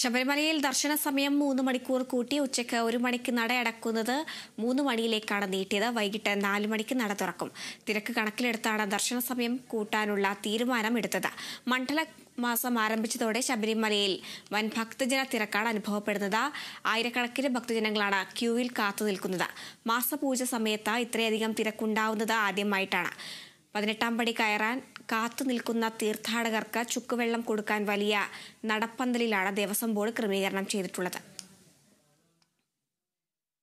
ശബരിമലയിൽ ദർശന സമയം മൂന്ന് മണിക്കൂർ കൂട്ടി ഉച്ചയ്ക്ക് ഒരു മണിക്ക് നട അടക്കുന്നത് മൂന്ന് മണിയിലേക്കാണ് നീട്ടിയത് വൈകിട്ട് നാല് മണിക്ക് നട തുറക്കും തിരക്ക് കണക്കിലെടുത്താണ് ദർശന സമയം കൂട്ടാനുള്ള തീരുമാനം എടുത്തത് മണ്ഡല മാസം ആരംഭിച്ചതോടെ ശബരിമലയിൽ വൻ ഭക്തജന തിരക്കാണ് അനുഭവപ്പെടുന്നത് ആയിരക്കണക്കിന് ഭക്തജനങ്ങളാണ് ക്യൂവിൽ കാത്തു നിൽക്കുന്നത് മാസപൂജ സമയത്ത് ഇത്രയധികം തിരക്കുണ്ടാവുന്നത് ആദ്യമായിട്ടാണ് പതിനെട്ടാം പടി കയറാൻ കാത്തു നിൽക്കുന്ന തീർത്ഥാടകർക്ക് ചുക്കുവെള്ളം കൊടുക്കാൻ വലിയ നടപ്പന്തലിലാണ് ദേവസ്വം ബോർഡ് ക്രമീകരണം ചെയ്തിട്ടുള്ളത്